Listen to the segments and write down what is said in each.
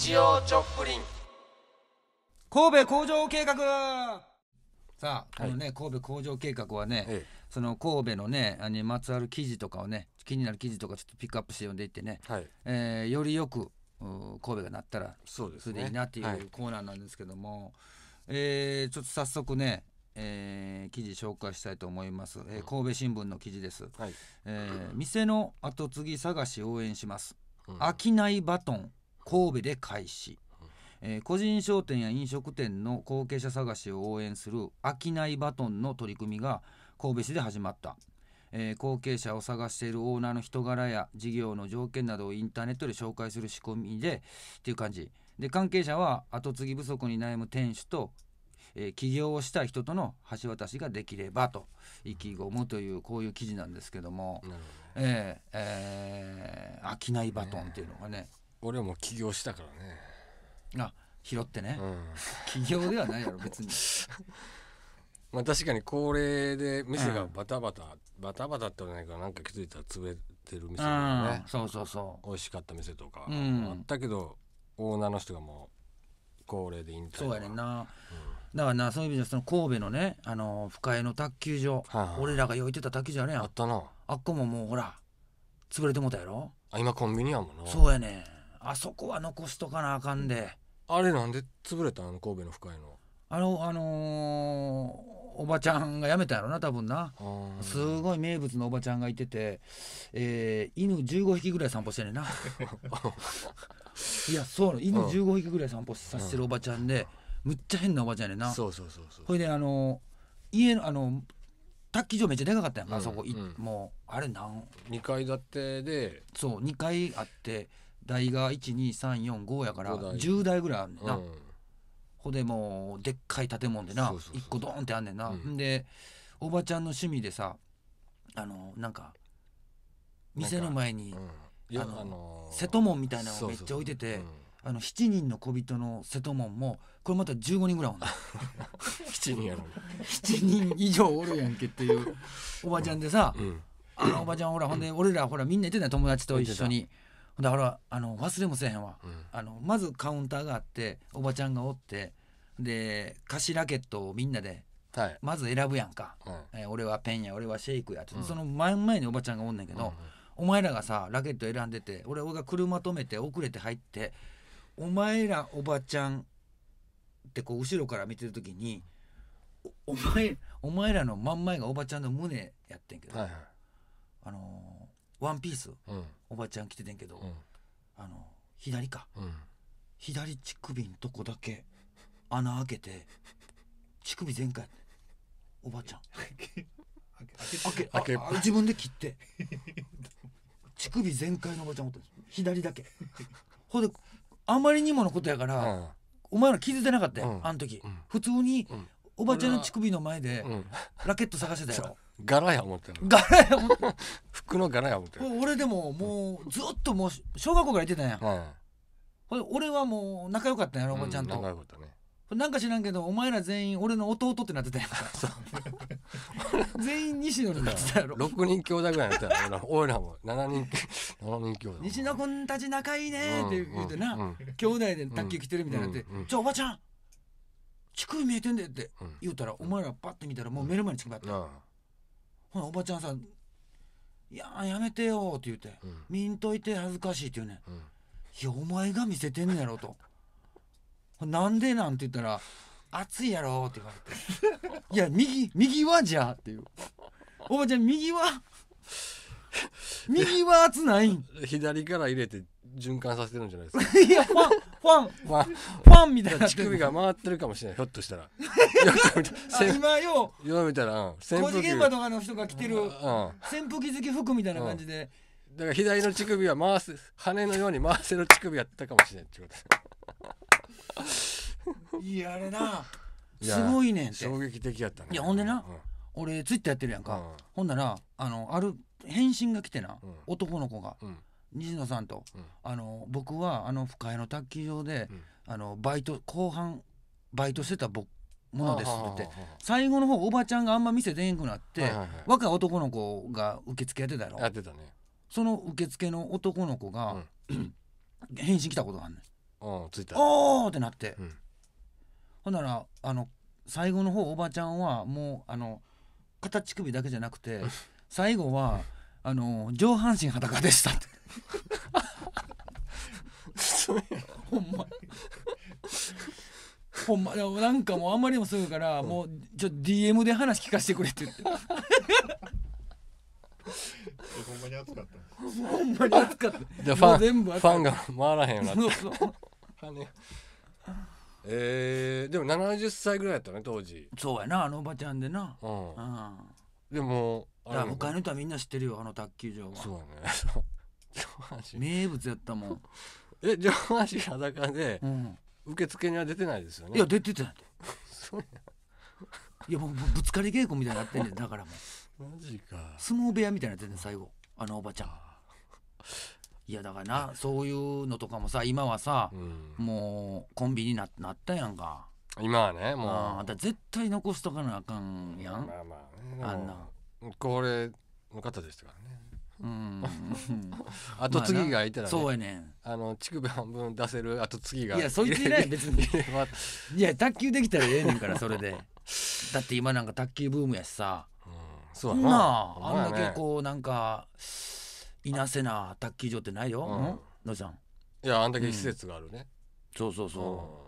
日曜チョップリン神戸工場計画さあ、このね神戸工場計画はね、ええ、その神戸のねあのまつわる記事とかをね気になる記事とかちょっとピックアップして読んでいってね、はい、えー、よりよく神戸がなったらそうです、ね、いいなっていうコーナーなんですけども、はい、えー、ちょっと早速ねえー、記事紹介したいと思います、えー、神戸新聞の記事です、はい、えー、店の後継ぎ探し応援しますうん、商いバトン神戸で開始、えー、個人商店や飲食店の後継者探しを応援する商いバトンの取り組みが神戸市で始まった、えー、後継者を探しているオーナーの人柄や事業の条件などをインターネットで紹介する仕組みでっていう感じで関係者は後継ぎ不足に悩む店主と、えー、起業をした人との橋渡しができればと意気込むというこういう記事なんですけども「どえー、えー、商いバトン」っていうのがね俺も起業したからねあ拾ってね、うん、起業ではないやろ別に まあ確かに高齢で店がバタバタ、うん、バタバタってないかなんか気づいたら潰れてる店とかね、うん、そうそうそう美味しかった店とかあったけど、オーナーの人がもう高齢で引退そうやねんな、だからなそういう意味でその神戸のねあの深江の卓球場、はは俺らがよいてた卓球場あるやんあったなあっこももうほら潰れてもたやろあ今コンビニやもんなそうやねんあそこは残すとかなあかんであれなんで潰れたの神戸の深いのあのあのー、おばちゃんが辞めたやろな多分なすごい名物のおばちゃんがいてて、えー、犬15匹ぐらい散歩してねんな いやそう犬15匹ぐらい散歩させてるおばちゃんで、むっちゃ変なおばちゃんやねんなそうそうそうそうほいであのー、家のあの卓球場めっちゃでかかったやんか、うん、そこ、うん、もうあれなん2階建てでそう2階あって台が12345やから10台ぐらいあるねんな、うん、ほでもうでっかい建物でな一1個ドーンってあんねんな、うん、でおばちゃんの趣味でさあのなんか店の前に、あの瀬戸門みたいなのをめっちゃ置いてて。あの7人の小人の瀬戸門もこれまた15人ぐらいおん7 人やろ7人以上おるやんけっていう おばちゃんでさ、うんうん、あおばちゃんほらほんで俺らほらみんな言ってた友達と一緒に。だからあの忘れもせへんわ、うん、あのまずカウンターがあっておばちゃんがおってで菓子ラケットをみんなで、まず選ぶやんか、えー、俺はペンや俺はシェイクやって、うん、その前前におばちゃんがおんねんけど、うんうん、お前らがさラケット選んでて俺俺が車止めて遅れて入ってお前らおばちゃんってこう後ろから見てる時にお前お前らの真ん前がおばちゃんの胸やってんけど、はいはい、あのー、ワンピース、うんおばちゃん来ててんけど、うん、あの左か、うん、左乳首んとこだけ穴開けて乳首全開おばちゃん開け自分で切って乳首全開のおばちゃんおったんです左だけほんであまりにものことやから、うん、お前ら気づいてなかったよ、あの時、普通におばちゃんの乳首の前で、ラケット探してたよ柄や思ってる柄や 服の柄や思ってる俺でももうずっともう小学校から行ってたんや、うん、俺はもう仲良かったんやろおばちゃんと、うん、仲良かったねなんか知らんけどお前ら全員俺の弟ってなってたやん全員西野になってたやろ6人兄弟ぐらいになったやろ俺らも7人7人兄弟西野君たち仲いいねって言うてな、うんうん、兄弟で卓球来てるみたいになって「じゃあおばちゃん乳首見えてんで」って言うたら、お前らパッて見たらもう目の前に乳首あった、ほおばちゃんさ「いややめてよ」って言って、うん「見んといて恥ずかしい」って言うね、うん、いやお前が見せてんねやろ」と「なんでなん?」て言ったら「熱いやろ」って言われて「いや右右はじゃ」っていう「おばちゃん右は 右は熱ないん」左から入れて循環させてるんじゃないですか いやファンファンファンみたいな乳首が回ってるかもしれないひょっとしたらよく見今ようよう見たら、うん、工事現場とかの人が着てる、うん、扇風機付き服みたいな感じで、うん、だから左の乳首は回す羽のように回せる乳首やったかもしれないってこといやあれなすごいねんって衝撃的やったねいやほんでな、俺ツイッターやってるやんか、ほんならあのある返信が来てな、男の子が、西野さんと、うん、あの僕はあの深谷の卓球場で、うん、あのバイト後半バイトしてた僕ものですって最後の方おばちゃんがあんま店出んくなって、はいはいはい、若い男の子が受付やってたやろやってたねその受付の男の子が、うん、返信来たことがあんねおおってなって、うん、ほんならあの最後の方おばちゃんはもうあの形首だけじゃなくて最後はあの上半身裸でしたって ほんまほんまなんかもうあんまりにもすぐから、もうちょっと DM で話聞かせてくれって言ってほんまに暑かったほんまに暑かったじゃあファンファンが回らへんよなそうそう えー、でも70歳ぐらいやったね当時そうやなあのおばちゃんでなうん、うん、でもだから他の人はみんな知ってるよあの卓球場はそうだね上半身名物やったもん え上半身裸で、うん、受付には出てないですよねいや出てたんそうやいやもうぶつかり稽古みたいになってんねん だからもうマジか相撲部屋みたいになってんねん最後あのおばちゃんいやだからなそういうのとかもさ今はさ、うん、もうコンビにななったやんか今はねもうあだ絶対残しとかなあかんやん、まあまあね、あんな高齢の方でしたからねうん 後継ぎがいたら、ね、そうやねんあの乳首半分出せる後継ぎがいやそいついない別に いや卓球できたらええねんからそれでだって今なんか卓球ブームやしさ、うん、そうやなあ、あんだけこうなんかいなせな卓球場ってないよ、うん、のちゃんいやあんだけ施設があるね、うん、そうそうそう、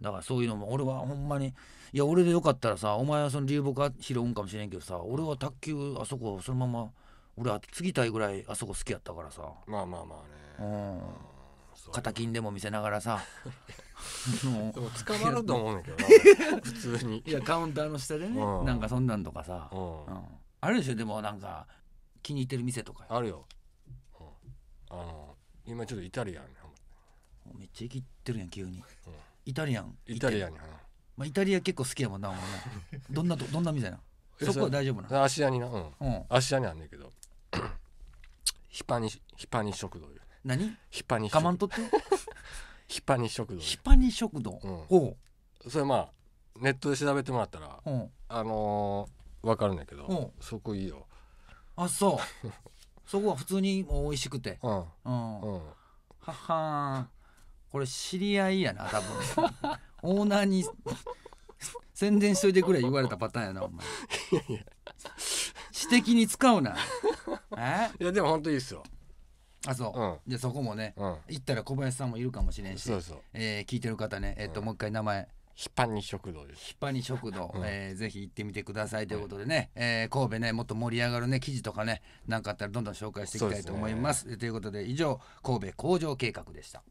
だからそういうのも俺はほんまにいや俺でよかったらさお前はその流木は拾うんかもしれんけどさ俺は卓球あそこそのまま俺は継ぎたいぐらいあそこ好きやったからさまあまあまあねうん肩金でも見せながらさ でも捕まると思うんだけどな 普通にいやカウンターの下でね、うん、なんかそんなんとかさ、うん、うん、あるでしょでもなんか気に入ってる店とかあるよ、うん、あの今ちょっとイタリアンめっちゃ生きってるやん急に、うんイタリアンイタリアンやなまあ、イタリア結構好きやもんなお前な どんなとどんなみたいなそこは大丈夫な芦屋になうんうん芦屋にあんねんけど ヒパニヒパニ食堂よ何ヒパニ我慢とってヒパニ食堂 ヒパニ食堂、うんおうそれまあネットで調べてもらったらうん、あのー、分かるんだけどうん、そこいいよあそう そこは普通に美味しくてうんうんうんははーこれ知り合いやな多分 オーナーに宣伝しといてくれ言われたパターンやなお前私的に使うなえいやでも本当いいっすよあそう、うんでそこもね、うん行ったら小林さんもいるかもしれんしそうそうえー聞いてる方ねえっと、もう一回名前ひっぱに食堂ですヒにパニ食堂、えーぜひ行ってみてくださいということでね、えー神戸ねもっと盛り上がるね記事とかねなんかあったらどんどん紹介していきたいと思いますということで以上神戸工場計画でした